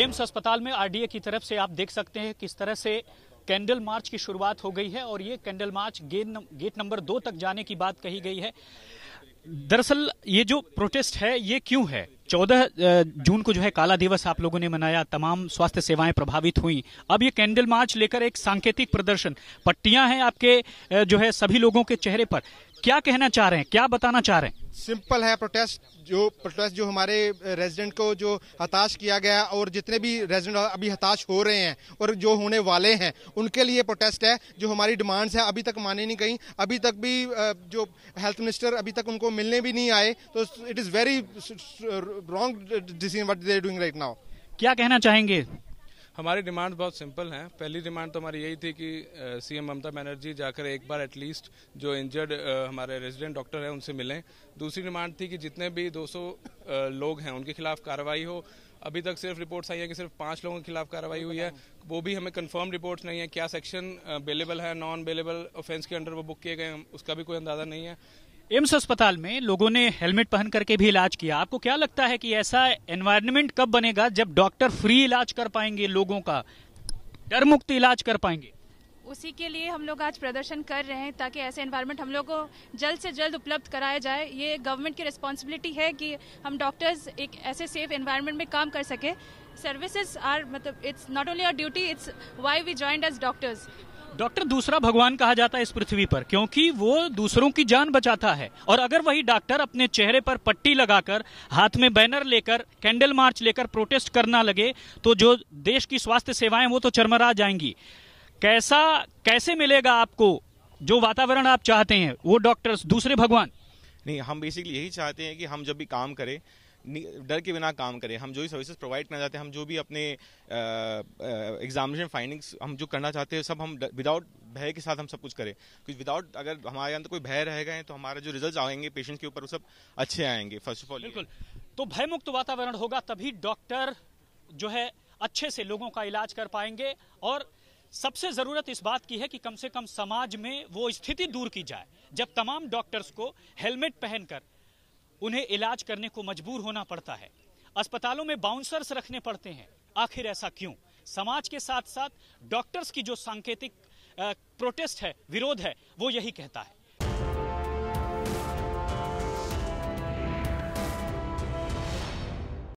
AIIMS अस्पताल में RDA की तरफ से आप देख सकते हैं किस तरह से कैंडल मार्च की शुरुआत हो गई है और ये candle march gate gate number दो तक जाने की बात कही गई है दरअसल ये जो प्रोटेस्ट है ये क्यों है चौदह जून को जो है काला दिवस आप लोगों ने मनाया तमाम स्वास्थ्य सेवाएं प्रभावित हुई अब ये कैंडल मार्च लेकर एक सांकेतिक प्रदर्शन पट्टियां हैं आपके जो है सभी लोगों के चेहरे पर क्या कहना चाह रहे हैं क्या बताना चाह रहे हैं सिंपल है प्रोटेस्ट जो प्रोटेस्ट जो हमारे रेजिडेंट को जो हताश किया गया और जितने भी रेजिडेंट अभी हताश हो रहे हैं और जो होने वाले हैं उनके लिए प्रोटेस्ट है जो हमारी डिमांड्स है अभी तक माने नहीं गई अभी तक भी जो हेल्थ मिनिस्टर अभी तक उनको मिलने भी नहीं आए तो it is very wrong decision what they doing right now क्या कहना चाहेंगे हमारी डिमांड बहुत सिंपल हैं पहली डिमांड तो हमारी यही थी कि सीएम ममता बनर्जी जाकर एक बार एटलीस्ट जो इंजर्ड हमारे रेजिडेंट डॉक्टर हैं उनसे मिलें दूसरी डिमांड थी कि जितने भी 200 लोग हैं उनके खिलाफ कार्रवाई हो अभी तक सिर्फ रिपोर्ट्स आई है कि सिर्फ पांच लोगों के खिलाफ कार्रवाई हुई है वो भी हमें कंफर्म रिपोर्ट्स नहीं है क्या सेक्शन अवेलेबल है नॉन अवेलेबल ऑफेंस के अंडर वो बुक किए गए उसका भी कोई अंदाजा नहीं है एम्स अस्पताल में लोगों ने हेलमेट पहन करके भी इलाज किया आपको क्या लगता है कि ऐसा एनवायरनमेंट कब बनेगा जब डॉक्टर फ्री इलाज कर पाएंगे लोगों का डर मुक्त इलाज कर पाएंगे उसी के लिए हम लोग आज प्रदर्शन कर रहे हैं ताकि ऐसे एनवायरनमेंट हम लोग को जल्द से जल्द उपलब्ध कराया जाए ये गवर्नमेंट की रिस्पॉन्सिबिलिटी है कि हम डॉक्टर्स एक ऐसे सेफ एनवायरनमेंट में काम कर सके सर्विसेज आर मतलब it's not only our duty it's why we joined as doctors doctor दूसरा भगवान कहा जाता है इस पृथ्वी पर क्योंकि वो दूसरों की जान बचाता है और अगर वही डॉक्टर अपने चेहरे पर पट्टी लगाकर हाथ में बैनर लेकर कैंडल मार्च लेकर प्रोटेस्ट करना लगे तो जो देश की स्वास्थ्य सेवाएं वो तो चरमरा जाएंगी कैसा कैसे मिलेगा आपको जो वातावरण आप चाहते हैं वो डॉक्टर्स दूसरे भगवान नहीं हम बेसिकली यही चाहते हैं कि हम जब भी काम करें डर के बिना काम करें हम जो भी सर्विसेज प्रोवाइड करना चाहते हैं हम जो भी अपने एग्जामिनेशन फाइंडिंग्स हम जो करना चाहते हैं सब हम विदाउट भय के साथ हम सब कुछ करें क्योंकि विदाउट अगर हमारे अंदर कोई भय रह गए तो हमारे जो रिजल्ट आएंगे पेशेंट के ऊपर वो सब अच्छे आएंगे फर्स्ट ऑफ ऑल बिल्कुल तो भयमुक्त वातावरण होगा तभी डॉक्टर जो है अच्छे से लोगों का इलाज कर पाएंगे और सबसे ज़रूरत इस बात की है कि कम से कम समाज में वो स्थिति दूर की जाए जब तमाम डॉक्टर्स को हेलमेट पहनकर उन्हें इलाज करने को मजबूर होना पड़ता है अस्पतालों में बाउंसर्स रखने पड़ते हैं आखिर ऐसा क्यों समाज के साथ साथ डॉक्टर्स की जो सांकेतिक प्रोटेस्ट है विरोध है वो यही कहता है